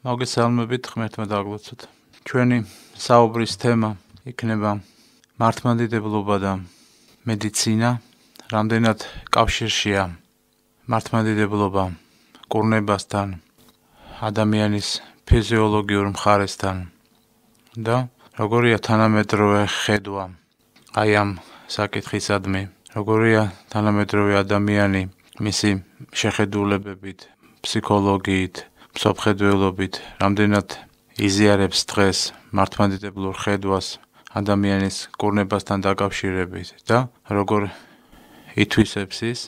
მოგესალმებით ღმერთმა დაგლოცოთ. ჩვენი საუბრის თემა იქნება მართმადიდებლობა და медицина, რამდენად კავშირშია მართმადიდებლობა კურნებასთან, ადამიანის ფიზიოლოგიურ მხარესთან და როგორია თანამედროვე ხედვა აი ამ საკითხისადმი, როგორია თანამედროვე ადამიანი მისი შეხედულებებით, ფსიქოლოგიით, მსოფლმხედველობით, რამდენად იზიარებს დღეს მართლმადიდებლურ ხედვას ადამიანის კურნებასთან დაკავშირებით და როგორ ითვისებს ის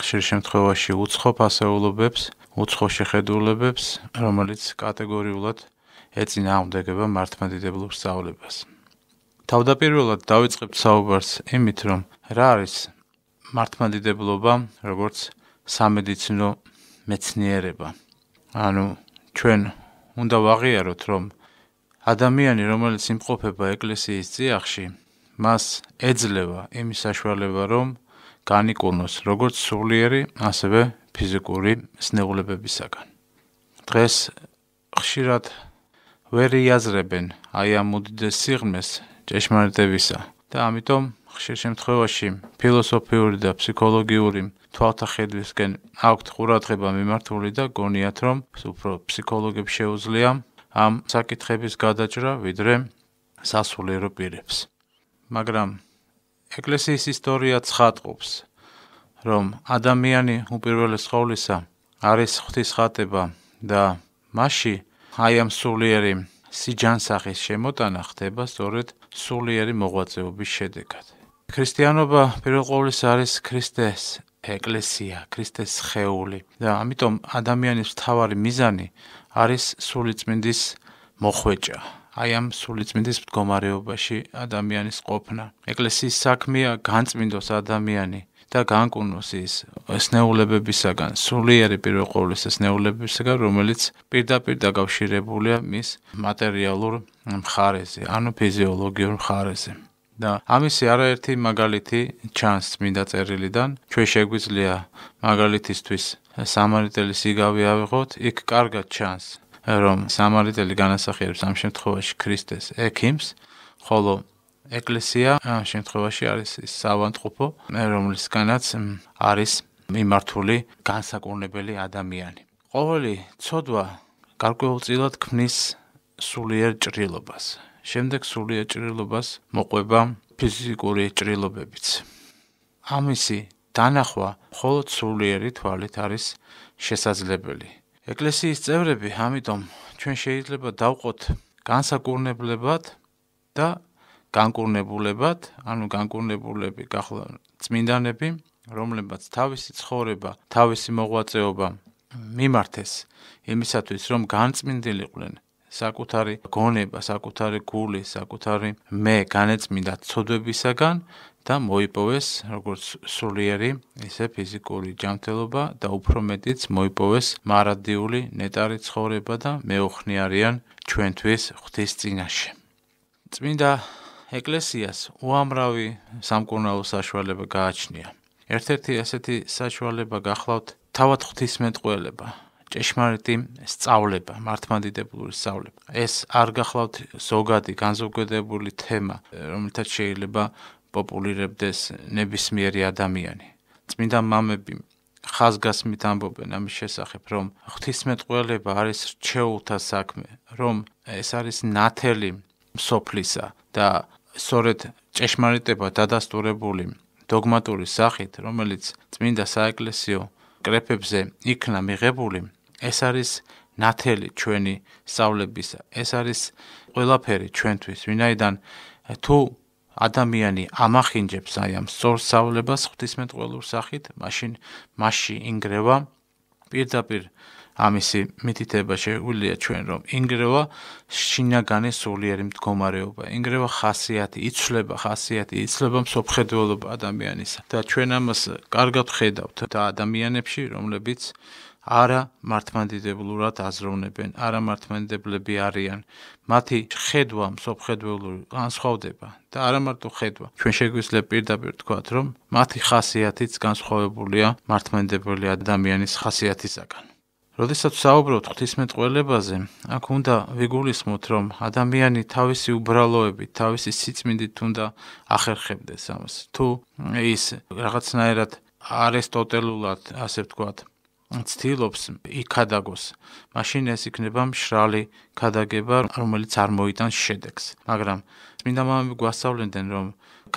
ხშირ შემთხვევაში უცხო ფასეულობებს, უცხო შეხედულებებს, რომელიც კატეგორიულად ეწინააღმდეგება მართლმადიდებლურ სწავლებას. თავდაპირველად დავიწყებ საუბარს იმით, რომ რა არის მართლმადიდებლობა, როგორც სამედიცინო მეცნიერება. ანუ ჩვენ უნდა ვაღიაროთ, რომ ადამიანი, რომელიც იმყოფება ეკლესიის ძიახში, მას ეძლევა იმ საშუალება, რომ განიკურნოს როგორც სულიერი, ასევე ფიზიკური სნეულებებისაგან. დღეს ხშირად ვერ იაზრებენ აი ამ უდიდეს სიღრმეს ჭეშმარიტებისა და ამიტომ ხშირ შემთხვევაში ფილოსოფიური და ფსიქოლოგიური თვალსაჩინოსკენ აქვთ ყურადღება მიმართული და გონიათ რომ უფრო ფსიქოლოგებს შეუძლია ამ საკითხების გადაჭრა ვიდრე სასულიერო პირებს მაგრამ ეკლესიის ისტორია ცხადყოფს რომ ადამიანი უპირველეს ყოვლისა არის ღვთისხატება და მასში აი ამ სულიერი სიჯანსაღის შემოტანა ხდება სწორედ სულიერი მოღვაწეობის შედეგად ქრისტიანობა პირველ ყოვლისა არის ქრისტეს ეკლესია, ქრისტეს ხეული და ამიტომ ადამიანის მთავარი მიზანი არის სულიწმინდის მოხვეჭა. აი ამ სულიწმინდის მდგომარეობაში ადამიანის ყოფნა. ეკლესიის საქმეა განწმინდოს ადამიანი და განკურნოს ის ესნეულებებისაგან, სულიერი პირველ ყოვლისა ესნეულებებისაგან, რომელიც პირდაპირ დაკავშირებულია მის მატერიალურ მხარეზე, ანუ ფიზიოლოგიურ მხარეზე. და ამის არაერთი მაგალითი ჩანს მინდა წერილიდან ჩვენ შეგვიძლია მაგალითისთვის სამარიტელის იგავი ავიღოთ იქ კარგად ჩანს რომ სამარიტელი განასახიერებს ამ შემთხვევაში ქრისტეს ექიმს ხოლო ეკლესია ამ შემთხვევაში არის სავანტყოფო რომელსგანაც არის მიმართული განსაკურნებელი ადამიანი ყოველი ცოდვა გარკვეულწილად ქმნის სულიერ ჭრილობას შემდეგ სული ეჭრილობას მოყვება ფიზიკური ეჭრილობებიც. ამისი დანახვა მხოლოდ სულიერი თვალით არის შესაძლებელი. ეკლესიის წევრები, ამიტომ ჩვენ შეიძლება დავყოთ განსაკურნებლებად და განკურნებულებად, ანუ განკურნებულები გახლა წმინდანები, რომლებაც თავისი ცხოვრება, თავისი მოღვაწეობა მიმართეს იმისათვის, რომ განწმინდილიყვნენ საკუთარი გონება, საკუთარი გული, საკუთარი მე განეწმინდა ცოდვებისაგან და მოიპოვეს როგორც სულიერი, ესე ფიზიკური ჯანმრთელობა და უფრო მეტიც მოიპოვეს მარადიული ნეტარი ცხოვრება და მეოხნიარიან ჩვენთვის ღვთის წინაშე. წმინდა ეკლესიას უამრავი სამკურნალო საშუალება გააჩნია. ერთ-ერთი ასეთი საშუალება გახლავთ თავად ღვთისმეტყველება, ჭეშმარიტი სწავლება, მართმადიდებლური სწავლება. ეს არ გახლავთ ზოგადი განზოგადებული თემა, რომელთაც შეიძლება პოპულირებდეს ნებისმიერი ადამიანი. წმინდა მამები ხაზგასმით ამბობენ ამის შესახებ, რომ ღვთისმეტყველება არის რჩეულთა საქმე, რომ ეს არის ნათელი სოფლისა და სწორედ ჭეშმარიტება დადასტურებული დოგმატური სახით, რომელიც წმინდა საეკლესიო კრეფებზე იქნა მიღებული, ეს არის ნათელი ჩვენი სწავლებისა. ეს არის ყველაფერი ჩვენთვის, ვინაიდან თუ ადამიანი ამახინჯებს აი ამ სწორ სწავლებას ღვთისმეტყველურ სახით, მაშინ მასში ინგრევა პირდაპირ ამისი მითითება შეგვიძლია ჩვენ რომ ინგრევა შინაგანი სულიერი მდგომარეობა. ინგრევა ხასიათი იცვლება, ხასიათი იცვლება მსოფლმხედველობა ადამიანისა. და ჩვენ ამას კარგად ვხედავთ და ადამიანებში, რომლებიც არა მართმანდიდებლურად აზროვნებენ, არა მართმანდიდებლები არიან. მათი შეხედვა მსოფლმხედველური განსხვავდება და არა მარტო ხედვა. ჩვენ შეგვიძლია პირდაპირ თქვათ, რომ მათი ხასიათიც განსხვავებულია მართმანდიდებელი ადამიანის ხასიათისაგან. როდესაც საუბრობთ ღვთისმეტყველებაზე, აქ უნდა ვიგულისხმოთ, რომ ადამიანი თავისი უბრალოებით, თავისი სიწმინდით უნდა ახერხებდეს ამას. თუ ის რაღაცნაირად არისტოტელულად, ასე ვთქვათ, ცდილობს იქადაგოს. მაშინ ეს იქნება მშრალი ქადაგება, რომელიც არ მოიტანს შედეგს. მაგრამ მინდა მამები გვასწავლენდნენ, რომ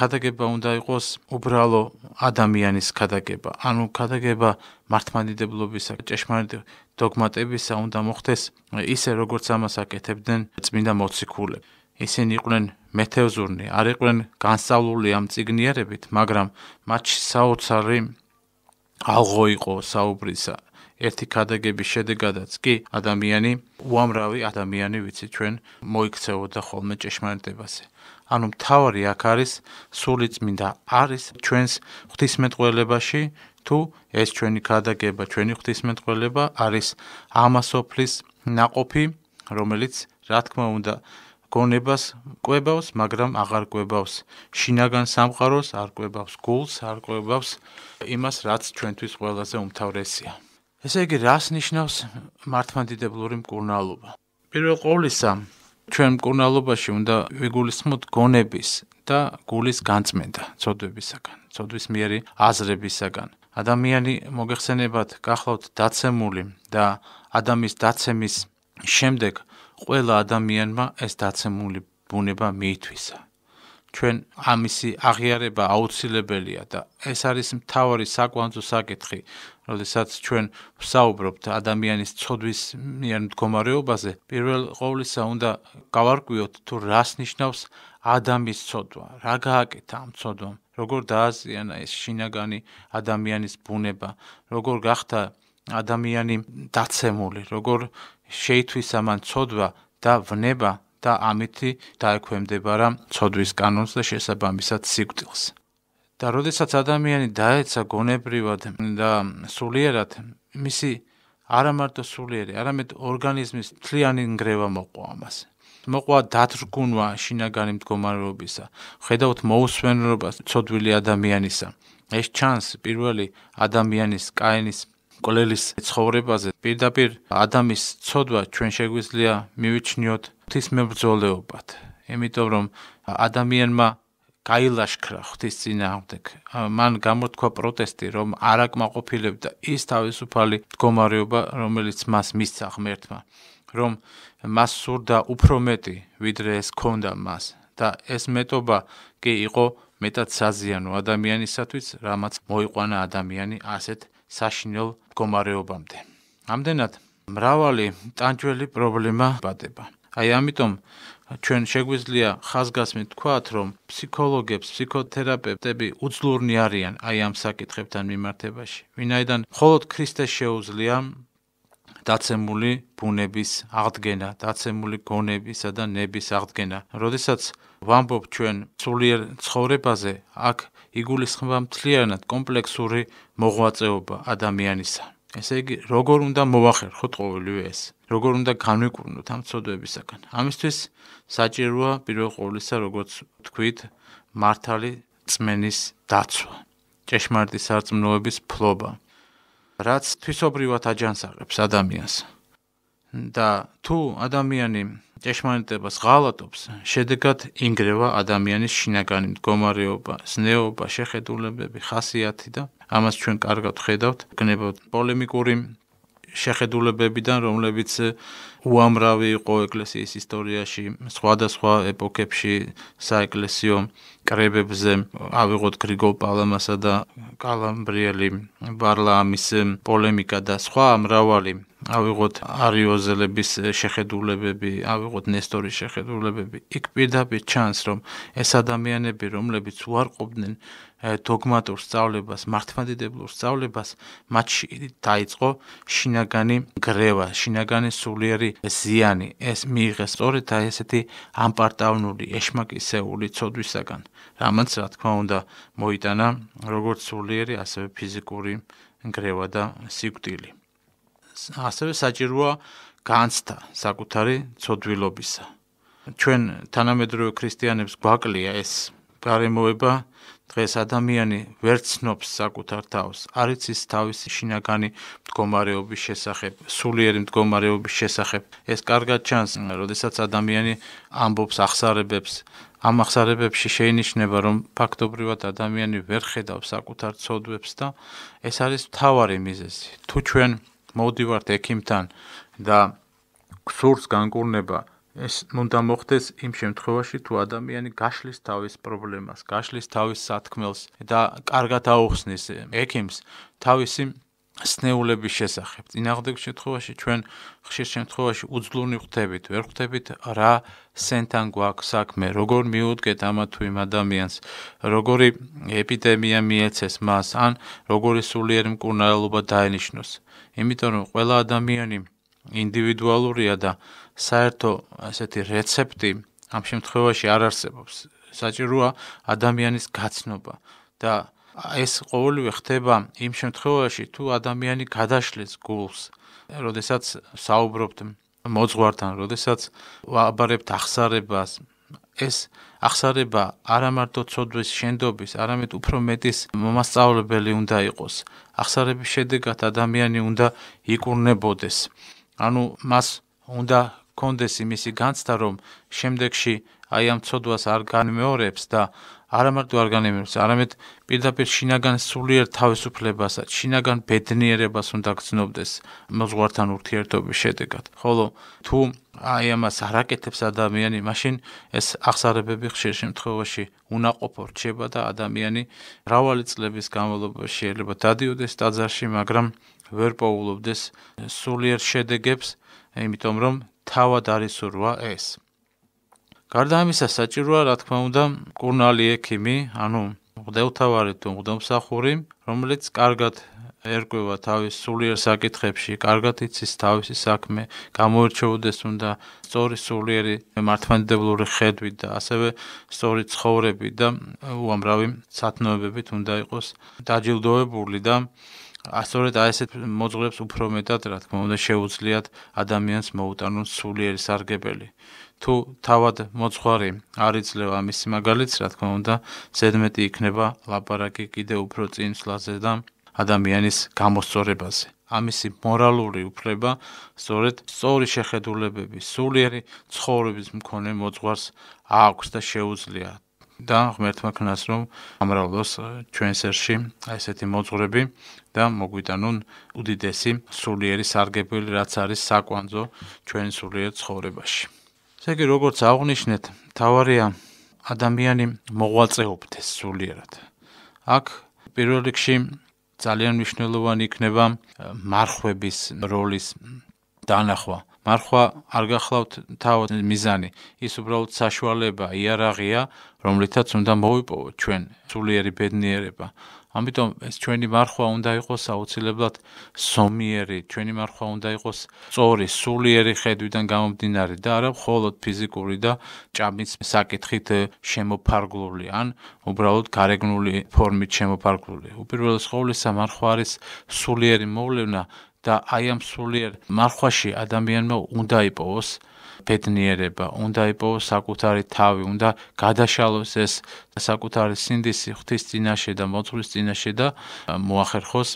ქადაგება უნდა იყოს უბრალო ადამიანის ქადაგება, ანუ ქადაგება მართმადიდებლობისა, ჭეშმარიტ დოგმატებისა უნდა მოხდეს ისე, როგორც ამას აკეთებდნენ წმინდა მოციქულები. ისინი იყვნენ მეთევზურნი, არ იყვნენ განსავლული ამ ციგნიერებით, მაგრამ მათ საოცარი ალღო იყო საუბრისა ერთი კადაგების შედეგადაც კი ადამიანი უამრავი ადამიანი ვიცი ჩვენ მოიქცეოდა ხოლმე ჭეშმარიტებაზე ანუ თავი აქ არის სული წმინდა არის ჩვენს ღვთისმეტყველებაში თუ ეს ჩვენი კადაგება ჩვენი ღვთისმეტყველება არის ამასოფლის ناقოფი რომელიც რა თქმა უნდა გონებას კვებავს, მაგრამ აღარ კვებავს შინაგან სამყაროს, არ კვებავს გულს, არ კვებავს იმას, რაც ჩვენთვის ყველაზე უმთავრესია. ესე იგი, რას ნიშნავს მართლმადიდებლური მკურნალობა? პირველ ყოვლისა, ჩვენ მკურნალობაში უნდა ვიგულისხმოთ გონების და გულის განწმენდა, ცოდვებისაგან, ცოდვის მიერი აზრებისაგან. ადამიანი მოიხსენებათ, გახლავთ დაცემული და ადამიანის დაცემის შემდეგ ყველა ადამიანმა ეს დაცემული ბუნება მიითვისა. ჩვენ ამისი აღიარება აუცილებელია და ეს არის მთავარი საკვანძო საკითხი, როდესაც ჩვენ ვსაუბრობთ ადამიანის ცოდვის მიერ მდგომარეობაზე. პირველ ყოვლისა უნდა გავარკვიოთ თუ რას ნიშნავს ადამიანის ცოდვა, რა გააკეთა ამ ცოდვამ, როგორ დააზიანა ეს შინაგანი ადამიანის ბუნება, როგორ გახდა ადამიანი დაცემული, როგორ შეითვისა მან ცოდვა და ვნება და ამით დაეკვემდებარა ცოდვის კანონს და შესაბამისად სიკვდილს. და როდესაც ადამიანი დაეცა გონებრივად და სულიერად, მისი არამარტო სულიერი, არამედ ორგანიზმის მთლიანი ნგრევა მოყვა ამას. მოყვა დათრგუნვა შინაგანი მდგომარეობისა, ხედავთ მოუსვენრობას ცოდვილი ადამიანისა. ეს ჩანს პირველი ადამიანის კაენის მკვლელის ცხოვრებაზე პირდაპირ ადამიანის ცოდვა ჩვენ შეგვიძლია მივიჩნიოთ ღვთის მებრძოლეობად. იმიტომ რომ ადამიანმა გაილაშქრა ღვთის წინააღმდეგ, მან გამორთქვა პროტესტი, რომ არაკმაყოფილებდა ის თავისუფალი მდგომარეობა, რომელიც მას მისცა ღმერთმა, რომ მას სურდა უფრო მეტი, ვიდრე ეს ჰქონდა მას და ეს მეტობა კი იყო მეტად საზიანო ადამიანისათვის, რამაც მოიყვანა ადამიანი ასეთ საშინო მდგომარეობამდე. ამდენად მრავალი ტანჯველი პრობლემა ბატება. აი ამიტომ ჩვენ შეგვიძლია ხაზგასმით თქვათ, რომ ფსიქოლოგებს, ფსიქოთერაპევტები უძლურნი არიან აი ამ საკითხებთან მიმართებაში. ვინაიდან მხოლოდ ქრისტეს შეუძლია დაცემული ბუნების აღდგენა, დაცემული გონებისა და ნების აღდგენა. როდესაც ვამბობ ჩვენ სულიერ ცხოვრებაზე, აქ იგულისხმება მთლიანად კომპლექსური მოღვაწეობა ადამიანისა. ესე იგი, როგორ უნდა მოвахერხოთ ყოველივე ეს? როგორ უნდა განვიკურნოთ ამ ცოდვებისაგან? ამისთვის საჭიროა პირველ ყოვლისა, როგორც თქვით, მართალი წმენის დაცვა, ჭეშმარიტი სარწმუნოების ფლობა, რაც თვისობრივად აჯანსაღებს ადამიანს. და თუ ადამიანი ჭეშმარიტებას ღალატობს, შედეგად ინგრევა ადამიანის შინაგანი მდგომარეობა, ზნეობა, შეხედულებები, ხასიათი და ამას ჩვენ კარგად ხედავთ, გნებავთ პოლემიკური შეხედულებებიდან, რომლებიც უამრავი იყო ეკლესიის ისტორიაში, სხვადასხვა ეპოქებში საეკლესიო კრებებზე ავიღოთ გრიგოლ პალამასა და კალამბრიელი ბარლაამის პოლემიკა და სხვა მრავალი ავიღოთ არიოზელების შეხედულებები, ავიღოთ ნესტორის შეხედულებები. იქ პირდაპირ ჩანს, რომ ეს ადამიანები, რომლებიც უარყოფდნენ დოგმატურ სწავლებას, მართლმადიდებლურ სწავლებას, მათში დაიწყო შინაგანი გრევა, შინაგანი სულიერი ზიანი ეს მიიღეს სწორედ აი ესეთი ამპარტავნული ეშმაკისეული ცოდვისაგან რამაც რა თქმა უნდა მოიტანა როგორც სულიერი ასევე ფიზიკური ნგრევა და სიკვდილი ასევე საჭიროა განცდა საკუთარი ცოდვილობისა ჩვენ თანამედროვე ქრისტიანებს გვაკლია ეს გარემოება დღეს ადამიანი ვერ ცნობს საკუთარ თავს, არ იცის თავისი შინაგანი მდგომარეობის შესახებ, სულიერი მდგომარეობის შესახებ. ეს კარგად ჩანს, როდესაც ადამიანი ამბობს ახსარებებს, ამ ახსარებებში შეინიშნება, რომ ფაქტობრივად ადამიანი ვერ ხედავს საკუთარ ცოდვებს და ეს არის მთავარი მიზეზი. თუ ჩვენ მოვდივართ ექიმთან და გსურს განკურნება, ეს მუნდა მოხდეს იმ შემთხვევაში თუ ადამიანი გაშლის თავის პრობლემას, გაშლის თავის სათქმელს და კარგად აუხსნის ექიმს თავისი სნეულების შესახებ. წინააღმდეგ შემთხვევაში ჩვენ ხშირ შემთხვევაში უძლური ხდებით, ვერ ხდებით რა სენთან გვაქვს საქმე, როგორ მიუდგეთ ამა თუ იმ ადამიანს, როგორი ეპიდემია მიეცეს მას, ან როგორი სულიერი მკურნალობა დაინიშნოს. იმიტომ რომ ყველა ადამიანი ინდივიდუალურია და საერთო ასეთი რეცეპტი ამ შემთხვევაში არ არსებობს. საჭიროა ადამიანის გაცნობა და ეს ყოველივე ხდება იმ შემთხვევაში, თუ ადამიანი გადაშლის გულს, როდესაც საუბრობთ მოძღვართან, როდესაც ვაბარებთ ახსარებას. ეს ახსარება არამარტო ცოდვის შენდობის, არამედ უფრო მეტის მომასწავლებელი უნდა იყოს. ახსარების შედეგად ადამიანი უნდა იკურნებოდეს. ანუ მას უნდა კონდეს იმისი განცდა რომ შემდეგში აი ამ ცოდვას არ განმეორებს და არამარტო არ განმეორებს არამედ პირდაპირ შინაგან სულიერ თავისუფლებასაც შინაგან ბედნიერებას უნდა გწნობდეს მოძღვართან ურთიერთობის შედეგად ხოლო თუ აი ამას არაკეთებს ადამიანი მაშინ ეს ახსარებები ხშირ შემთხვევაში უნაყოფო რჩება და ადამიანი მრავალი წლების განმავლობაში შეიძლება დადიოდეს დაძარში მაგრამ ვერ პოულობდეს სულიერ შედეგებს, იმიტომ რომ თავად არის სურვა ეს. გარდა ამისა, საჭიროა, რა თქმა უნდა, კურნალი ექიმი, ანუ მღდელთავარი თუ მღდომსახური, რომელიც კარგად ერკვევა თავის სულიერ საკითხებში, კარგად იცის თავისი საქმე, გამოირჩეოდეს უნდა სწორი სულიერი მართმადებლური ხედვით და ასევე სწორი ცხოვრებით და უამრავი სათნოებებით უნდა იყოს დაჯილდოებული და ასორეთ აი ესეთ მოძღვრებს უფრო მეტად რა თქმა უნდა შეუძლიათ ადამიანს მოუტანონ სულიერი სარგებელი თუ თავად მოძღვარი არ იძლევა მის მაგალითს რა თქმა უნდა ზედმეტი იქნება ლაპარაკი კიდე უფრო წინ ძლაზე და ადამიანის გამოსწორებაზე ამისი მორალური უფლება სწორედ სწორი შეხედულებების სულიერი ცხოვრების მქონე მოძღვარს აქვს და შეუძლია და ღმერთმა ქნას რომ ამრავლოს э, ჩვენ სერში ესეთი მოძღვრები და მოგვიდანონ უდიდესი სულიერი სარგებელი რაც არის საკვანძო ჩვენს სულიერ ცხოვრებაში. ესე იგი როგორც აღვნიშნეთ, თავარია ადამიანი მოღვაწეობდეს სულიერად. აქ პირველ რიგში ძალიან მნიშვნელოვანი იქნება მარხვების როლის დანახვა. მარხვა არ გახლავთ თავად მიზანი, ის უბრალოდ საშუალება, იარაღია, რომლითაც უნდა მოვიპოვოთ ჩვენ სულიერი ბედნიერება. ამიტომ ეს ჩვენი მარხვა უნდა იყოს აუცილებლად სომიერი, ჩვენი მარხვა უნდა იყოს წორი, სულიერი ხედვიდან გამომდინარე და არა მხოლოდ ფიზიკური და ჭამის საკითხით შემოფარგლული ან უბრალოდ გარეგნული ფორმით შემოფარგლული. უპირველეს ყოვლისა მარხვა არის სულიერი მოვლენა და აი ამ სულიერ მარხვაში ადამიანმა უნდა იპოვოს ბედნიერება, უნდა იპოვოს საკუთარი თავი, უნდა გადაშალოს ეს საკუთარი სინდისი ღვთის წინაშე და მოწყვის წინაშე და მოახერხოს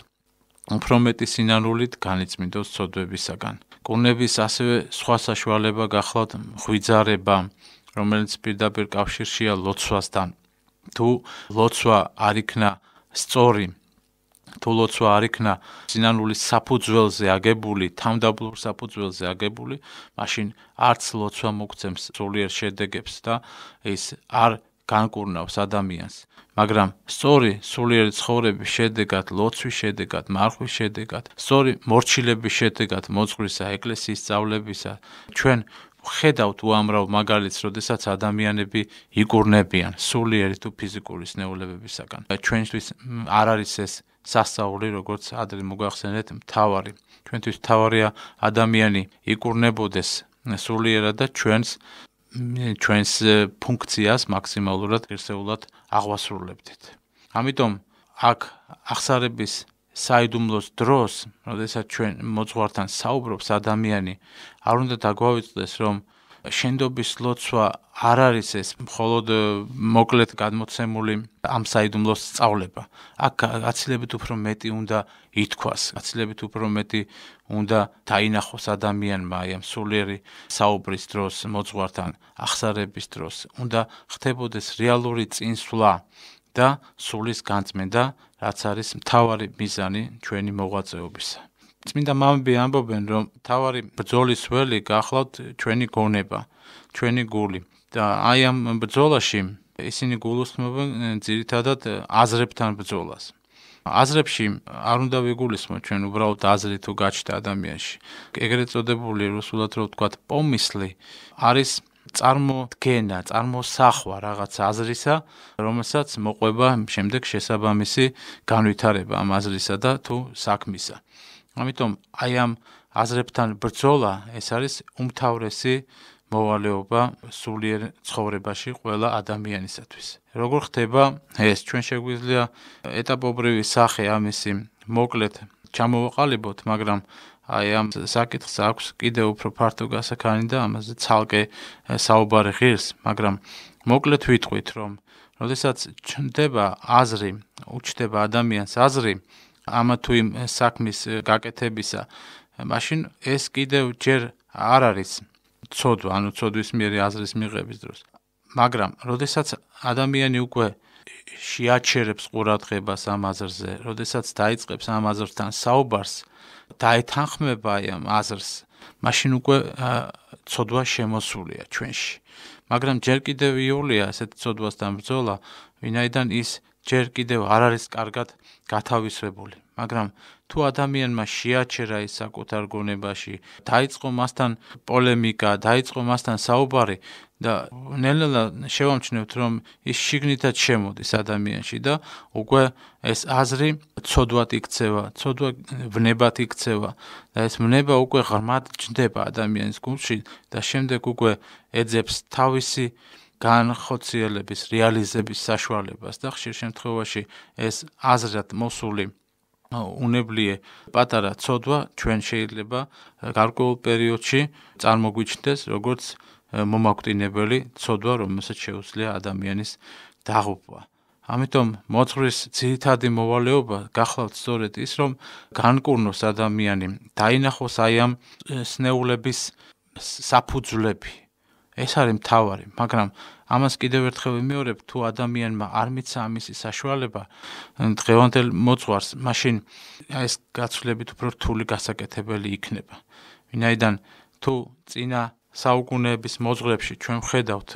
უფრო მეტი სინანულით განიცმინდოს ცოდვებისაგან. კუნების ასევე სხვა საშუალება გახლავთ ღვიძარება, რომელიც პირდაპირ კავშირშია ლოცვასთან. თუ ლოცვა არ იქნა სწორი, თულოცვა არ იქნა სინანულის საფუძველზე აგებული, თამდაბლურ საფუძველზე აგებული, მაშინ არც ლოცვა მოგცემს სულიერ შედეგებს და ის არ განკურნავს ადამიანს. მაგრამ სწორი სულიერი ცხოვრების შედეგად, ლოცვის შედეგად, მარხვის შედეგად, სწორი მორჩილების შედეგად მოძღვრისა ეკლესიის სწავლებისა, ჩვენ ხედავთ უამრავ მაგალითს, როდესაც ადამიანები იკურნებიან სულიერი თუ ფიზიკური სნეულებებისაგან. ჩვენთვის არ არის ეს სასწაული, როგორც ადრე მოგახსენეთ, მთავარი. ჩვენთვის მთავარია ადამიანი იკურნებოდეს სულიერად და ჩვენს ჩვენს ფუნქციას მაქსიმალურად ერთეულად აღვასრულებდეთ. ამიტომ აქ აღსარების საიდუმლოს დროს, როდესაც ჩვენ მოძღვართან საუბრობს ადამიანი, არ უნდა დაგვავიწყდეს, რომ შენდობის ლოცვა არ არის ეს მხოლოდ მოკლედ გადმოცემული ამ საიდუმლოს სწავლება. აქ აცილებით უფრო მეტი უნდა ითქვას, აცილებით უფრო მეტი უნდა დაინახოს ადამიანმა აი ამ სულიერი საუბრის დროს მოძღვართან, ახსარების დროს. უნდა ხდებოდეს რეალური წინსვლა და სულის განწმენა, რაც არის მთავარი მიზანი ჩვენი მოღვაწეობისა. წმინდა მამები ამბობენ, რომ თავარი ბძოლის ველი გახლავთ ჩვენი გონება, ჩვენი გული და აი ამ ბძოლაში ისინი გულისხმობენ ძირითადად აზრებთან ბძოლას. აზრებში არ უნდა ვიგულისხმოთ ჩვენ უბრალოდ აზრი თუ გაჩნდა ადამიანში. ეგრეთ წოდებული რუსულად რო ვთქვა პომისლი არის წარმოდგენა, წარმოსახვა რაღაც აზრისა, რომელსაც მოყვება შემდეგ შესაბამისი განვითარება ამ აზრისა და თუ საქმისა. ამიტომ აი ამ აზრებთან ბრძოლა ეს არის უმთავრესი მოვალეობა სულიერ ცხოვრებაში ყველა ადამიანისათვის. როგორ ხდება ეს? ჩვენ შეგვიძლია ეტაპობრივი სახე ამისი მოკლედ ჩამოვაყალიბოთ, მაგრამ აი ამ საკითხს აქვს კიდე უფრო ფართო გასაქანი და ამაზე ცალკე საუბარი ღირს, მაგრამ მოკლედ ვიტყვით, რომ შესაძაც ჩნდება აზრი, უჩნდება ადამიანს აზრი ამა თუ იმ საქმის გაკეთებისა, მაშინ ეს კიდევ ჯერ არ არის ცოდვა, ანუ ცოდვის მიერ აზრის მიღების დროს. მაგრამ, როდესაც ადამიანი უკვე შეაჩერებს ყურადღებას ამ აზრზე, როდესაც დაიწყებს ამ აზრთან საუბარს, დაეთანხმება ამ აზრს, მაშინ უკვე ცოდვა შემოსულია ჩვენში. მაგრამ ჯერ კიდევ იოლია ასეთ ცოდვას დამბზოლა, ვინაიდან ის ჯერ კიდევ არ არის კარგად გათავისებული მაგრამ თუ ადამიანმა შეაჩერა ის საკუთარ გონებაში დაიწყო მასთან პოლემიკა დაიწყო მასთან საუბარი და ნელ-ნელა შევამჩნევთ რომ ის შიგნითაც შემოდის ადამიანში და უკვე ეს აზრი ცოდვად იქცევა ცოდვა ვნებად იქცევა და ეს ვნება უკვე ღრმად ჯდება ადამიანის გულში და შემდეგ უკვე ეძებს თავისი განხორციელების რეალიზების საშუალებას და ხშირ შემთხვევაში ეს აზრად მოსული უნებლიე პატარა ცოდვა ჩვენ შეიძლება გარკვეულ პერიოდში წარმოგვიჩნდეს როგორც მომაკვდინებელი ცოდვა რომელსაც შეუძლია ადამიანის დაღუპვა ამიტომ მოძღვრის ძირითადი მოვალეობა გახლავთ სწორედ ის რომ განკურნოს ადამიანი დაინახოს აი ამ სნეულების საფუძვლები ეს არის მთავარი, მაგრამ ამას კიდევ ერთხელ ვიმეორებ, თუ ადამიანმა არ მიცა ამისი საშუალება დღევანდელ მოწვარს, მაშინ ეს გაცვლებით უფრო რთული გასაკეთებელი იქნება. ვინაიდან თუ წინა საუკუნეების მოძღვრებში ჩვენ ხედავთ,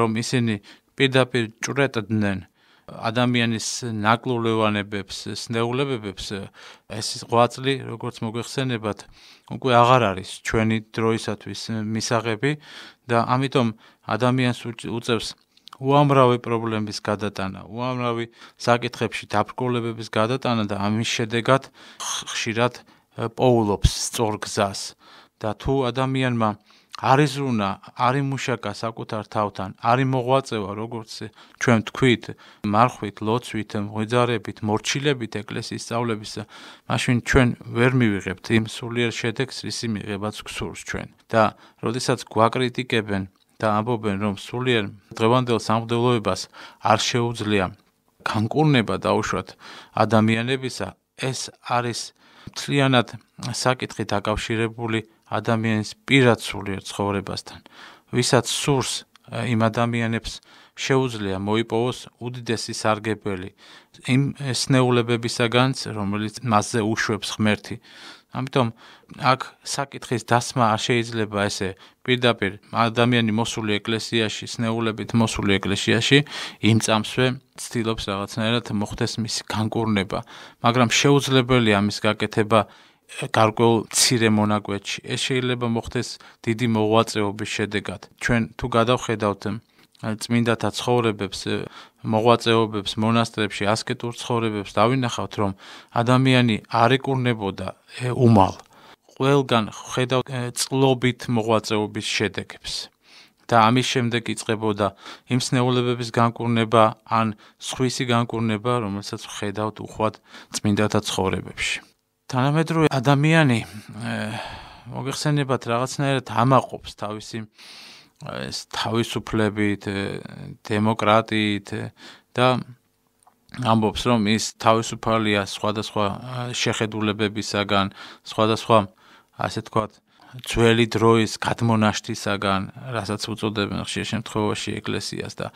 რომ ისინი პირდაპირ ჭრეტდნენ ადამიანის ნაკლულევანებებს, სნეულებებს ეს ღვაწლი, როგორც მოგეხსენებათ, უკვე აღარ არის ჩვენი დროისათვის მისაღები და ამიტომ ადამიანს უწევს უამრავი პრობლემების გადატანა, უამრავი საკითხებში დაბრკოლებების გადატანა და ამის შედეგად ხშირად პოულობს სწორ გზას და თუ ადამიანმა არ იზრუნა, არ იმუშაკა საკუთარ თავთან, არ იმოღვაწევა როგორც ჩვენ თქვით, მარხვით, ლოცვით, მღვიძარებით, მორჩილებით ეკლესიის სწავლებისა, მაშინ ჩვენ ვერ მივიღებთ იმ სულიერ შედეგს, რისი მიღებაც გსურს ჩვენ. და როდესაც გვაკრიტიკებენ და ამბობენ, რომ სულიერ დღევანდელ სამღვდელოებას არ შეუძლია განკურნება დაუშვათ ადამიანებისა, ეს არის მთლიანად საკითხი დაკავშირებული ადამიანის პირად სულიერ ცხოვრებასთან, ვისაც სურს იმ ადამიანებს შეუძლია მოიპოვოს უდიდესი სარგებელი იმ სნეულებებისაგან, რომელიც მასზე უშვებს ღმერთი. ამიტომ აქ საკითხის დასმა არ შეიძლება ესე პირდაპირ ადამიანი მოსული ეკლესიაში, სნეულებით მოსული ეკლესიაში, იმ წამსვე ცდილობს რაღაცნაირად მოხდეს მისი განკურნება, მაგრამ შეუძლებელია მის გაკეთება გარკვეულ ცირე მონაკვეთში. ეს შეიძლება მოხდეს დიდი მოღვაწეობის შედეგად. ჩვენ თუ გადავხედავთ წმინდათა ცხოვრებებს, მოღვაწეობებს მონასტრებში, ასკეტურ ცხოვრებებს, დავინახავთ, რომ ადამიანი არ ეკურნებოდა უმალ. ყველგან ხედავ წლობით მოღვაწეობის შედეგებს. და ამის შემდეგ იწყებოდა იმ სნეულებების განკურნება ან სხვისი განკურნება, რომელსაც ხედავთ უხვად წმინდათა ცხოვრებებში. თანამედროვე ადამიანი მოიხსენებათ რაღაცნაირად ამაყობს თავისი ეს თავისუფლებით, დემოკრატიით და ამბობს რომ ის თავისუფალია სხვადასხვა შეხედულებებისაგან, სხვადასხვა ასე თქვათ, აა ძველი დროის გადმონაშთისაგან, რასაც უწოდებენ ხშირ შემთხვევაში ეკლესიას და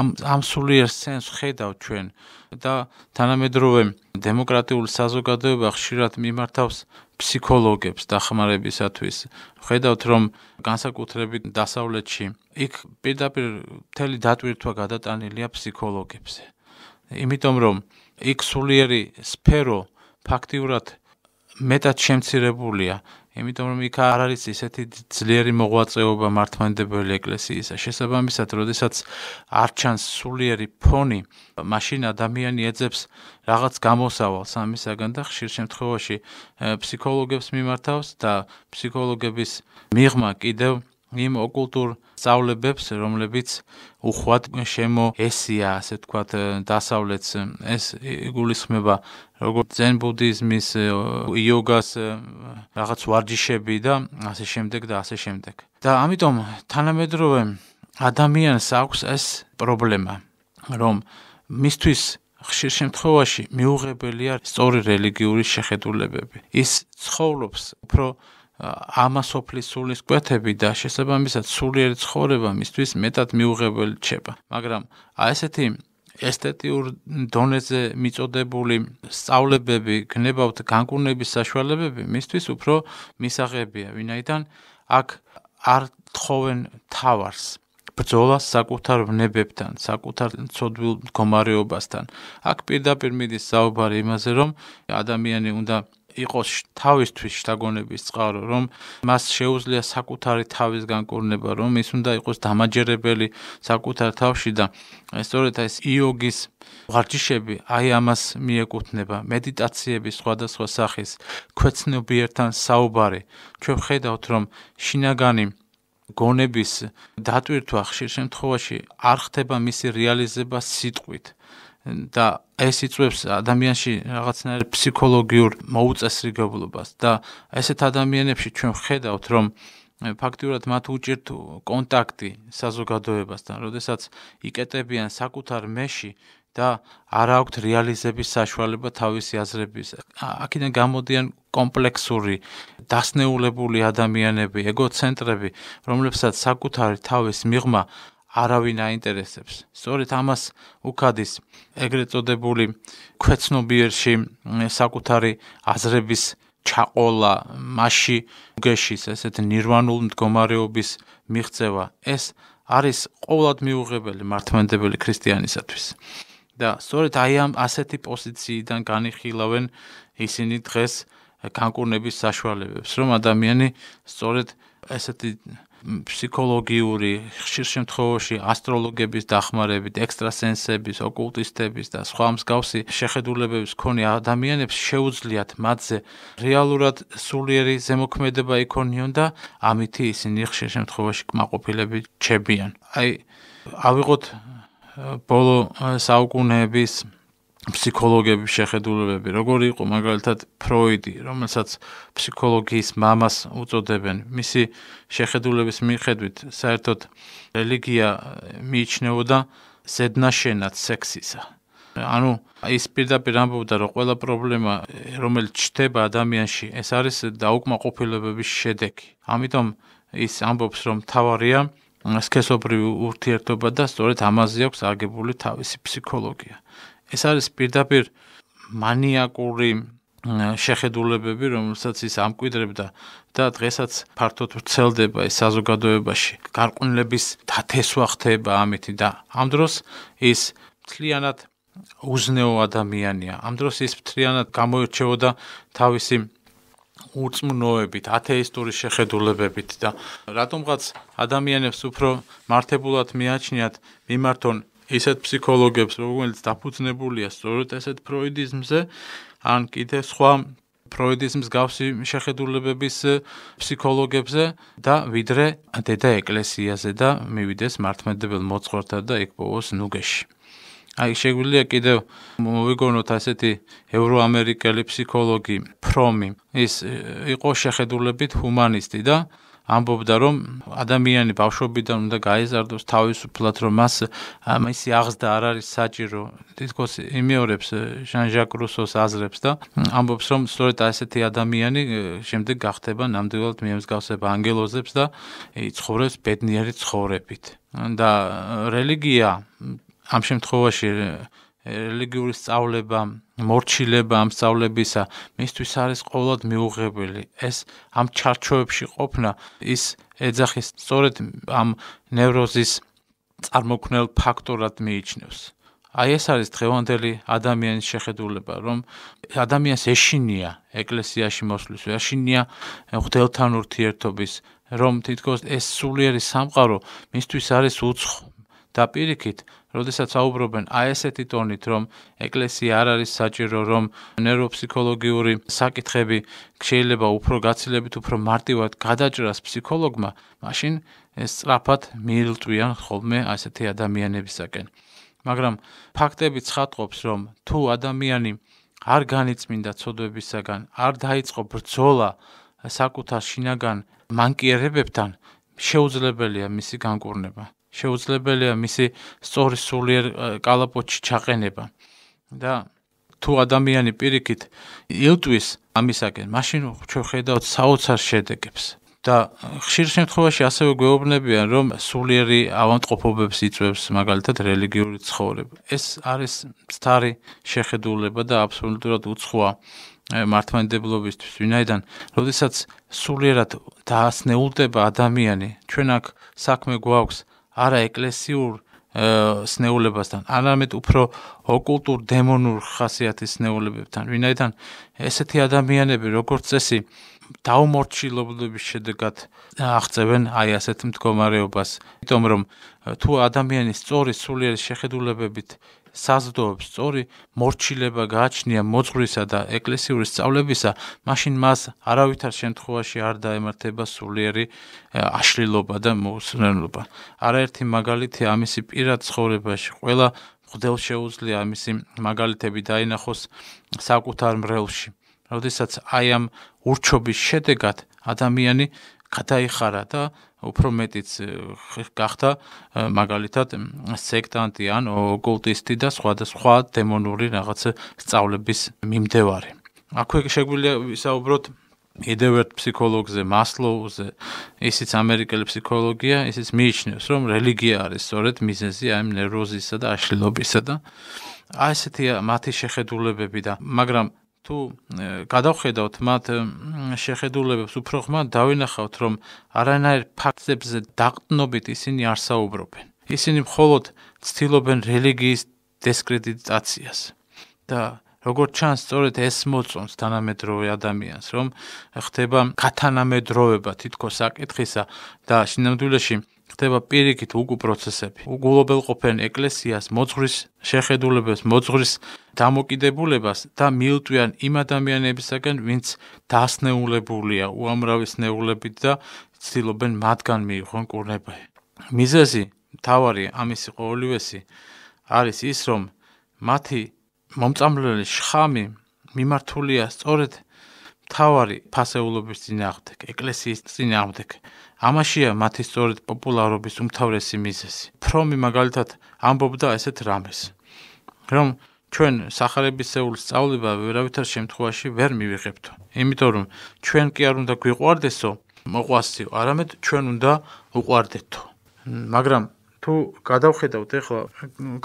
ამ ამ სულიერ სენს ხედავ ჩვენ და თანამედროვე დემოკრატიულ საზოგადოება ხშირად მიმართავს ფსიქოლოგებს დახმარებისათვის. ხედავთ რომ განსაკუთრებით დასავლეთში იქ პირდაპირ მთელი დატვირთვა გადატანილია ფსიქოლოგებზე. იმიტომ რომ იქ სულიერი სფერო ფაქტიურად მეტად შემცირებულია, იმიტომ რომ იქ არ არის ისეთი ძლიერი მოღვაწეობა მართლმადებელი ეკლესიისა. შესაბამისად, როდესაც არ ჩანს სულიერი ფონი, მაშინ ადამიანი ეძებს რაღაც გამოსავალს ამისაგან და ხშირ შემთხვევაში ფსიქოლოგებს მიმართავს და ფსიქოლოგების მიღმა კიდევ იმ ოკულტურ სწავლებებს, რომლებიც უხვად შემოესია, ასე ვთქვათ, დასავლეთს ეს იგულისხმება როგორც ზენ ბუდიზმის, იოგას, რაღაც ვარჯიშები და ასე შემდეგ და ასე შემდეგ. და ამიტომ თანამედროვე ადამიანს აქვს ეს პრობლემა, რომ მისთვის ხშირ შემთხვევაში მიუღებელია სწორი რელიგიური შეხედულებები. ის ცხოვრობს უფრო ამასოფლის სულის კვეთები და შესაბამისად სულიერი ცხოვრება მისთვის მეტად მიუღებელი ჩება. მაგრამ აი ესეთი ესთეტიურ დონეზე მიწოდებული სწავლებები გნებავთ განკურნების საშუალებები მისთვის უფრო მისაღებია, ვინაიდან აქ არ თხოვენ თავარს. ბრძოლა საკუთარ ვნებებთან, საკუთარ ცოდვილ მდგომარეობასთან. აქ პირდაპირ მიდის საუბარი იმაზე, რომ ადამიანი უნდა იყოს თავისთვის შეგონების წყარო, რომ მას შეუძლია საკუთარი თავის განკურნება, რომ ის უნდა იყოს დამაჯერებელი საკუთარ თავში და სწორედ ეს იოგის ღარჩიშები აი ამას მიეკუთვნება. მედიტაციების სხვადასხვა სახის ქვეცნობიერთან საუბარი. ჩვენ ხედავთ, რომ შინაგანი გონების დატვირთვა ხშირ შემთხვევაში არ ხდება მისი რეალიზება სიტყვით. და ეს იწვევს ადამიანში რაღაცნაირ ფსიქოლოგიურ მოუწესრიგებლობას და ესეთ ადამიანებში ჩვენ ხედავთ რომ ფაქტიურად მათ უჭირთ კონტაქტი საზოგადოებასთან, როდესაც იკეტებიან საკუთარ მეში და არ აქვთ რეალიზების საშუალება თავისი აზრების. აქედან გამოდიან კომპლექსური, დასნეულებული ადამიანები, ეგოცენტრები, რომლებსაც საკუთარი თავის მიღმა არავინ აინტერესებს. სწორედ ამას უკადის ეგრეთ წოდებული ქვეცნობიერში საკუთარი აზრების ჩაყოლა, მასში გეშის ესეთ ნირვანულ მდგომარეობის მიღწევა. ეს არის ყოველად მიუღებელი მართმენდებელი ქრისტიანისათვის. და სწორედ აი ამ ასეთი პოზიციიდან განიხილავენ ისინი დღეს განკურნების საშუალებებს, რომ ადამიანი სწორედ ესეთი ფსიქოლოგიური, ხშირ შემთხვევაში ასტროლოგების დახმარებით, ექსტრასენსების, ოკულტისტების და სხვა მსგავსი შეხედულებების მქონე ადამიანებს შეუძლიათ მათზე რეალურად სულიერი ზემოქმედება იქონიონ და ამით ისინი ხშირ შემთხვევაში კმაყოფილები ჩებიან. აი, ავიღოთ ბოლო საუკუნეების ფსიქოლოგების შეხედულებები, როგორი იყო მაგალითად ფროიდი, რომელსაც ფსიქოლოგიის მამას უწოდებენ. მისი შეხედულების მიხედვით, საერთოდ რელიგია მიიჩნეოდა ზედნაშენად სექსისა. ანუ ის პირდაპირ ამბობდა, რომ ყველა პრობლემა, რომელიც ჩნდება ადამიანში, ეს არის დაუკმაყოფილებების შედეგი. ამიტომ ის ამბობს, რომ თავარია სქესობრივი ურთიერთობა და სწორედ ამაზე აქვს აგებული თავისი ფსიქოლოგია. ეს არის პირდაპირ მანიაკური შეხედულებები, რომელსაც ის ამკვიდრებდა და დღესაც ფართოდ ვრცელდება ეს საზოგადოებაში. გარყვნილების თათესვა ხდება ამითი და ამ დროს ის მთლიანად უზნეო ადამიანია. ამ დროს ის მთლიანად გამოირჩეოდა თავისი უწმნოებით, ათეისტური შეხედულებებით და რატომღაც ადამიანებს უფრო მართებულად მიაჩნიათ მიმართონ ისეთ ფსიქოლოგებს, რომელიც დაფუძნებულია სწორედ ესეთ ფროიდიზმზე, ან კიდე სხვა ფროიდიზმის გავსი შეხედულებების ფსიქოლოგებზე და ვიდრე დედა ეკლესიაზე და მივიდეს მართმადებელ მოძღვართა და ეკპოვოს ნუგეში. აი შეგვიძლია კიდევ მოვიგონოთ ასეთი ევროამერიკელი ფსიქოლოგი ფრომი. ის იყო შეხედულებით ჰუმანიستی და ამბობდა რომ ადამიანი ბავშვობიდან უნდა გაიზარდოს თავისუფლად რომ მას მისი აღზრდა არ არის საჭირო თითქოს იმეორებს ჟან-ჟაკ რუსოს აზრებს და ამბობს რომ სწორედ ასეთი ადამიანი შემდეგ გახდება ნამდვილად მიემსგავსება ანგელოზებს და იცხოვრებს ბედნიერი ცხოვრებით და რელიგია ამ შემთხვევაში რელიგიური სწავლება, მორჩილება ამ სწავლებისა, მისთვის არის ყოველდღე მიუღებელი. ეს ამ ჩარჩოებში ყოფნა ის ეძახის სწორედ ამ ნევროზის წარმოქმნელ ფაქტორად მიიჩნევს. აი ეს არის დღევანდელი ადამიანის შეხედულება, რომ ადამიანს ეშინია ეკლესიაში მოსვლის, ეშინია ღვთელთან ურთიერთობის, რომ თითქოს ეს სულიერი სამყარო მისთვის არის უცხო და პირიქით, როდესაც აუბრობენ აი ესეთი ტონით, რომ ეკლესია არ არის საჭირო, რომ ნეიროფსიქოლოგიური საკითხები შეიძლება უფრო გაცილებით უფრო მარტივად გადაჭრას ფსიქოლოგმა, მაშინ ეს სწრაფად მიიღtwian ხოლმე ასეთი ადამიანებისაკენ. მაგრამ ფაქტები ცხადყოფს, რომ თუ ადამიანი არ განიცმინდა ცოდვებისაგან, არ დაიწყო ბრძოლა საკუთარ შინაგან მანკიერებებთან, შეუძლებელია მისი განკურნება. შეუძლებელია მისი სწორი სულიერ კალაპოტში ჩაყენება და თუ ადამიანი პირიქით ილტვის ამისაკენ მაშინ ხედავთ საოცარ შედეგებს და ხშირ შემთხვევაში ასევე გვეუბნებიან რომ სულიერი ავანტყოფობებს იწვევს მაგალითად რელიგიური ცხოვრება ეს არის მცდარი შეხედულება და აბსოლუტურად უცხოა მართლმადიდებლობისთვის ვინაიდან როდესაც სულიერად დაასნეულდება ადამიანი ჩვენ აქ საქმე გვაქვს არა ეკლესიურ სნეულებასთან, არამედ უფრო ოკულტურ დემონურ ხასიათის სნეულებებთან, ვინაიდან ესეთი ადამიანები, როგორც წესი, დაუმორჩილებლობის შედეგად აღწევენ აი ასეთ მდგომარეობას. იმიტომ რომ თუ ადამიანის სწორი სულიერ შეხედულებებით საზრდოობს სწორი მორჩილება გააჩნია მოძღვრისა და ეკლესიური სწავლებისა, მაშინ მას არავითარ შემთხვევაში არ დაემართება სულიერი აშლილობა და მოუსნელობა. არაერთი მაგალითი ამისი პირად ცხოვრებაში, ყველა მღვდელ შეუძლია ამისი მაგალითები დაინახოს საკუთარ მრევლში. როდესაც აი ამ ურჩობის შედეგად ადამიანი გადაიხარა და უფრო მეტიც გახდა მაგალითად სექტანტი ან ოკულტისტი და სხვა და სხვა დემონური რაღაც სწავლების მიმდევარი. აქვე შეგვიძლია ვისაუბროთ კიდევ ერთ ფსიქოლოგზე, მასლოუზე. ისიც ამერიკელი ფსიქოლოგია, ისიც მიიჩნევს, რომ რელიგია არის სწორედ მიზეზი აი ნერვოზისა და აშლილობისა და აი ესეთი მათი შეხედულებები და მაგრამ თუ გადავხედავთ მათ შეხედულებებს უფრო ხმა დავინახავთ რომ არანაირ ფაქტებზე დაყრდნობით ისინი არ საუბრობენ ისინი მხოლოდ ცდილობენ რელიგიის დისკრედიტაციას და როგორც ჩანს სწორედ ეს მოწონს თანამედროვე ადამიანს რომ ხდება გათანამედროვება თითქოს საკითხისა და შინამდვილეში ხდება პირიქით უგუ პროცესები. უგულობელყოფენ ეკლესიას მოძღვის შეხედულებას, მოძღვის დამოკიდებულებას და მილტვიან იმ ადამიანებისაგან, ვინც დასნეულებულია უამრავის ნეულებით და ცდილობენ მათგან მიიღონ კურნება. მიზეზი თავარი ამის იყო ოლივესი არის ის რომ მათი მომწამლელი შხამი მიმართულია სწორედ თავარი ფასეულობის ძინააღმდეგ, ეკლესიის ძინააღმდეგ. ამაშია მათი სწორედ პოპულარობის უმთავრესი მიზეზი. ფრომი მაგალითად ამბობდა ესეთ რამეს, რომ ჩვენ სახარებისეულს სწავლება ვერავითარ შემთხვევაში ვერ მივიღებთ. იმიტომ რომ ჩვენ კი არ უნდა გვიყვარდესო, მოყვასიო, არამედ ჩვენ უნდა უყვარდეთო. მაგრამ თუ გადავხედავთ ახლა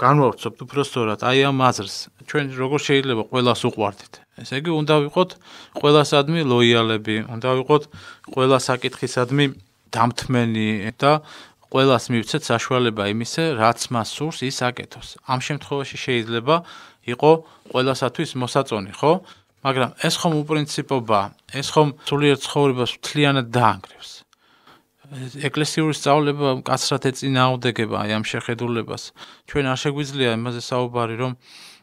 განვავრცობთ უფრო სწორად აი ამ აზრს ჩვენ როგორ შეიძლება ყველას უყვართით ესე იგი უნდა ვიყოთ ყველასადმი ლოიალები უნდა ვიყოთ ყველა საკითხისადმი დამთმენი და ყველას მივცეთ საშუალება იმისე რაც მას სურს ის აკეთოს ამ შემთხვევაში შეიძლება იყო ყველასათვის მოსაწონი ხო მაგრამ ეს ხომ უპრინციპობა ეს ხომ სულიერ ცხოვრებას მთლიანად დაანგრევს ეკლესიური სწავლება კაცრად ეწინააღმდეგება აი ამ შეხედულებას. ჩვენ არ შეგვიძლია იმაზე საუბარი, რომ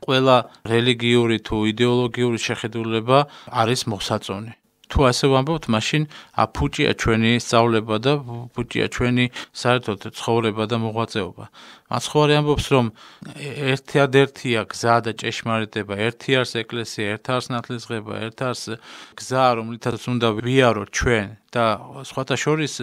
ყველა რელიგიური თუ იდეოლოგიური შეხედულება არის მოსაწონი. თუ ასე ვამბობთ, მაშინ აფუჭია ჩვენი სწავლება და აფუჭია ჩვენი საერთოდ ცხოვრება და მოღვაწეობა. აცხოვარი ამბობს რომ ერთი ადერთია გზა და ჭეშმარიტება ერთი არს ეკლესია ერთ არს ნათლისღება ერთ არს გზა რომლითაც უნდა ვიარო ჩვენ და სხვათა შორის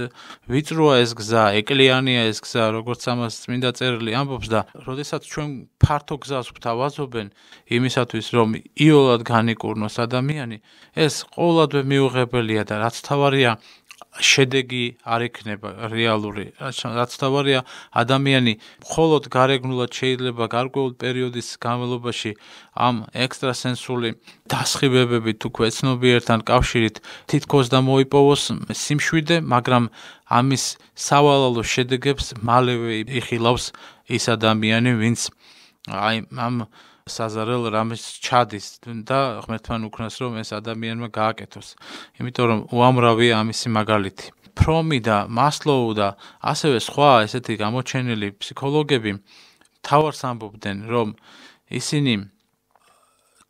ვიწროა ეს გზა ეკლიანია ეს გზა როგორც ამას წმინდა წერილი ამბობს და როდესაც ჩვენ ფართო გზას ვთავაზობენ იმისათვის რომ იოლად განიკურნოს ადამიანი ეს ყოველდღე მიუღებელია და რაც თავარია შედეგი არ ექნება რეალური. რაც თავარია, ადამიანი მხოლოდ გარეგნულად შეიძლება გარკვეულ პერიოდის განმავლობაში ამ ექსტრასენსული დასხივებებით თუ ქვეცნობიერთან კავშირით თითქოს და მოიპოვოს სიმშვიდე, მაგრამ ამის სავალალო შედეგებს მალევე იხილავს ის ადამიანი, ვინც აი ამ საზარელ რამის ჩადის და ღმერთთან უკნას რომ ეს ადამიანმა გააკეთოს. იმიტომ რომ უამრავი ამისი მაგალითი. ფრომი და მასლოუ და ასევე სხვა ესეთი გამოჩენილი ფსიქოლოგები თავარს ამბობდნენ რომ ისინი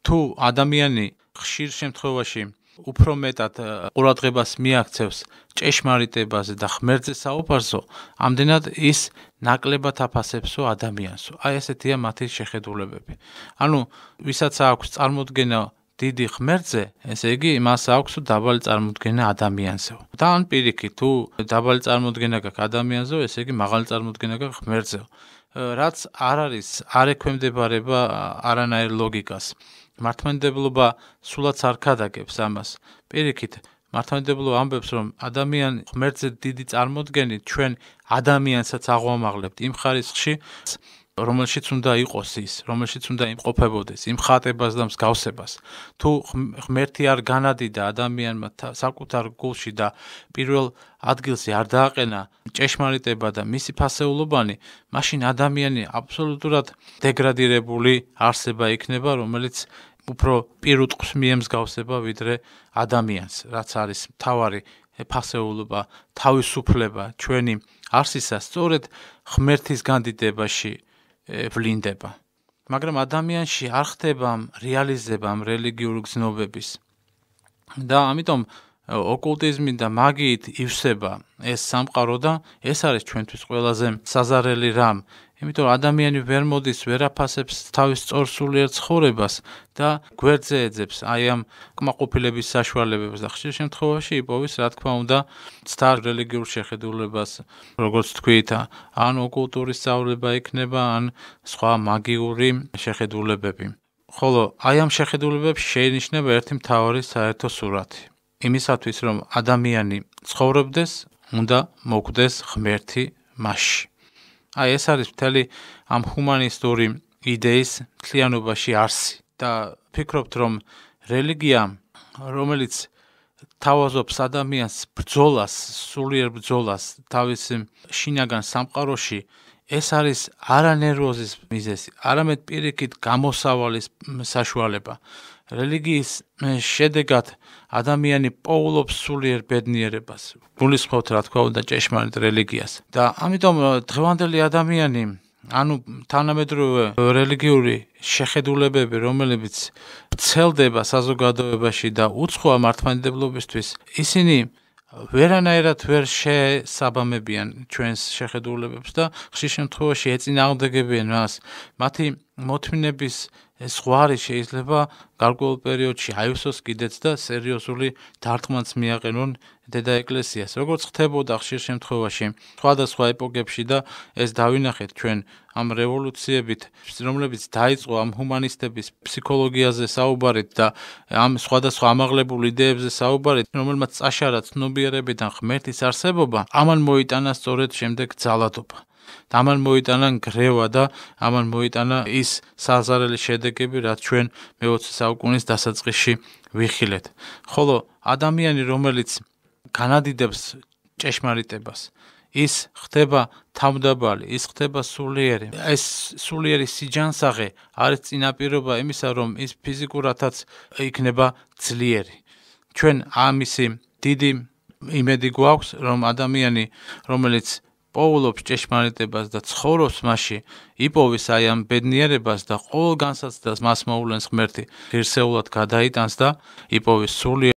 თუ ადამიანი ხშირ შემთხვევაში უფრო მეტად ყურადღებას მიაქცევს ჭეშმარიტებაზე და ღმერთზე საუბარზე, ამდენად ის ნაკლებად აფასებსო ადამიანსო. აი ესეთია მათი შეხედულებები. ანუ ვისაც აქვს წარმოდგენა დიდი ღმერთზე, ესე იგი, მას აქვს დაბალი წარმოდგენა ადამიანსო. თან პირიქი, თუ დაბალი წარმოდგენა გაქვს ადამიანსო, ესე იგი, მაღალი წარმოდგენა გაქვს ღმერთზე. რაც არ არის, არ ექვემდებარება არანაირ ლოგიკას. მართმენდებლობა სულაც არ ქადაგებს ამას. პირიქით, მართლმადიდებლო ამბებს რომ ადამიან ღმერთზე დიდი წარმოდგენით ჩვენ ადამიანსაც აღვამაღლებთ იმ ხარისხში რომელშიც უნდა იყოს ის, რომელშიც უნდა იმყოფებოდეს, იმ ხატებას და მსგავსებას. თუ ღმერთი არ განადიდა ადამიანმა საკუთარ გულში და პირველ ადგილზე არ დააყენა ჭეშმარიტება და მისი ფასეულობანი, მაშინ ადამიანი აბსოლუტურად დეგრადირებული არსება იქნება, რომელიც უფრო პირუტყვს მიემსგავსება ვიდრე ადამიანს, რაც არის თავარი ფასეულობა, თავისუფლება, ჩვენი არსისა სწორედ ღმერთის განდიდებაში ვლინდება. მაგრამ ადამიანში არ ხდება რეალიზება რელიგიურ გზნობების. და ამიტომ ოკულტიზმი და მაგიით ივსება ეს სამყარო და ეს არის ჩვენთვის ყველაზე საზარელი რამ, იმიტომ ადამიანი ვერ მოდის, ვერ აფასებს თავის წორსულიერ ცხოვრებას და გვერდზე ეძებს აი ამ კმაყოფილების საშუალებებს და ხშირ შემთხვევაში იპოვის რა თქმა უნდა ძთარ რელიგიურ შეხედულებას, როგორც თქვით, ან ოკულტური სწავლება იქნება, ან სხვა მაგიური შეხედულებები. ხოლო აი ამ შეხედულებებს შეინიშნება ერთი მთავარი საერთო სურათი. იმისათვის რომ ადამიანი ცხოვრობდეს, უნდა მოკვდეს ღმერთი მასში. აი ეს არის მთელი ამ ჰუმანი スト ური იდეის ძალიანობაში არსი და ფიქრობთ რომ რელიგია რომელიც თავაზობს ადამიანს ბრძოლას, სულიერ ბრძოლას თავის შინაგან სამყაროში, ეს არის არანერვოზის მიზეზი, არამედ პირიქით გამოსავალის საშუალება. რელიგიის შედეგად ადამიანი პოულობს სულიერ ბედნიერებას. გულისხმობთ რა თქმა უნდა ჭეშმარიტ რელიგიას და ამიტომ დღევანდელი ადამიანი ანუ თანამედროვე რელიგიური შეხედულებები, რომელიც ცელდება საზოგადოებაში და უცხოა მართლმადიდებლობისთვის, ისინი ვერანაირად ვერ შესაბამებიან ჩვენს შეხედულებებს და ხშირი შემთხვევაში ეწინააღმდეგებიან მას. მათი მოთმინების ეს ხوارი შეიძლება გარკვეულ პერიოდში აივსოს კიდეც და სერიოზული დარტყმას მიაყენონ დედა ეკლესიას. როგორც ხდებოდა ხშირ შემთხვევაში, სხვადასხვა ეპოქებში და ეს დავინახეთ ჩვენ ამ რევოლუციებით, რომლებიც დაიწყო ამ ჰუმანისტების ფსიქოლოგიაზე საუბარით და ამ სხვადასხვა ამაღლებულ იდეებზე საუბარით, რომელმაც წაშარა ცნობიერებიდან ღმერთის არსებობა, ამან მოიტანა სწორედ შემდეგ ძალადობა. და ამან მოიტანა ნგრევა და ამან მოიტანა ის საზარელი შედეგები, რაც ჩვენ მე-20 საუკუნის დასაწყისში ვიხილეთ. ხოლო ადამიანი, რომელიც განადიდებს ჭეშმარიტებას, ის ხდება თავდაბალი, ის ხდება სულიერი. ეს სულიერი სიჯანსაღე არის წინაპირობა იმისა, რომ ის ფიზიკურადაც იქნება ძლიერი. ჩვენ ამისი დიდი იმედი გვაქვს, რომ ადამიანი, რომელიც პოულობს ჭეშმარიტებას და ცხოვრობს მასში, იპოვის აი ამ ბედნიერებას და ყოველ განსაცდელს მას მოულენს ღმერთი, ღირსეულად გადაიტანს და იპოვის სული